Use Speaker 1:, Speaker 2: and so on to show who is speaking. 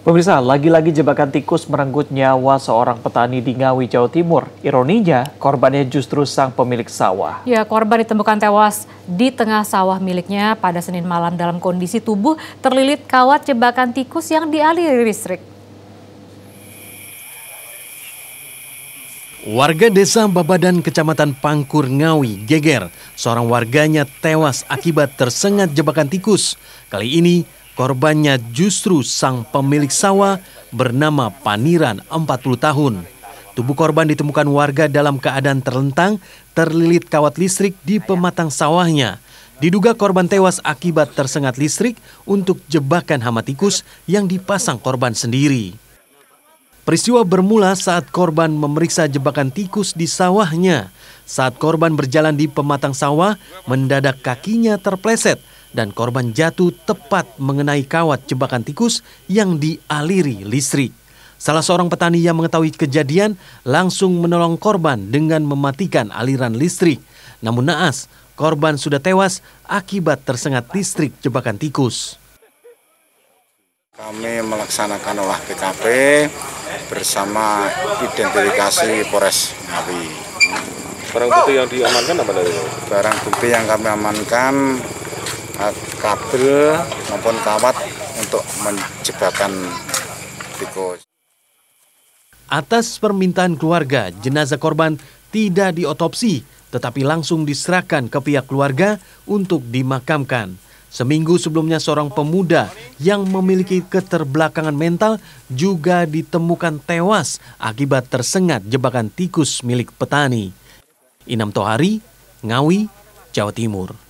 Speaker 1: Pemirsa, lagi-lagi jebakan tikus merenggut nyawa seorang petani di Ngawi, Jawa Timur. Ironinya, korbannya justru sang pemilik sawah.
Speaker 2: Ya, korban ditemukan tewas di tengah sawah miliknya pada Senin malam dalam kondisi tubuh terlilit kawat jebakan tikus yang dialiri listrik.
Speaker 1: Warga desa Babadan, Kecamatan Pangkur, Ngawi, geger. Seorang warganya tewas akibat tersengat jebakan tikus. Kali ini, Korbannya justru sang pemilik sawah bernama Paniran 40 tahun. Tubuh korban ditemukan warga dalam keadaan terlentang, terlilit kawat listrik di pematang sawahnya. Diduga korban tewas akibat tersengat listrik untuk jebakan hama tikus yang dipasang korban sendiri. Peristiwa bermula saat korban memeriksa jebakan tikus di sawahnya. Saat korban berjalan di pematang sawah, mendadak kakinya terpleset dan korban jatuh tepat mengenai kawat jebakan tikus yang dialiri listrik. Salah seorang petani yang mengetahui kejadian langsung menolong korban dengan mematikan aliran listrik. Namun naas, korban sudah tewas akibat tersengat listrik jebakan tikus.
Speaker 3: Kami melaksanakan olah TKP bersama identifikasi Polres Ngawi. Barang bukti yang diamankan apa dari? Barang bukti yang kami amankan kabel maupun kawat untuk menjebakan tikus.
Speaker 1: Atas permintaan keluarga, jenazah korban tidak diotopsi, tetapi langsung diserahkan ke pihak keluarga untuk dimakamkan. Seminggu sebelumnya seorang pemuda yang memiliki keterbelakangan mental juga ditemukan tewas akibat tersengat jebakan tikus milik petani. Inam Tohari, Ngawi, Jawa Timur.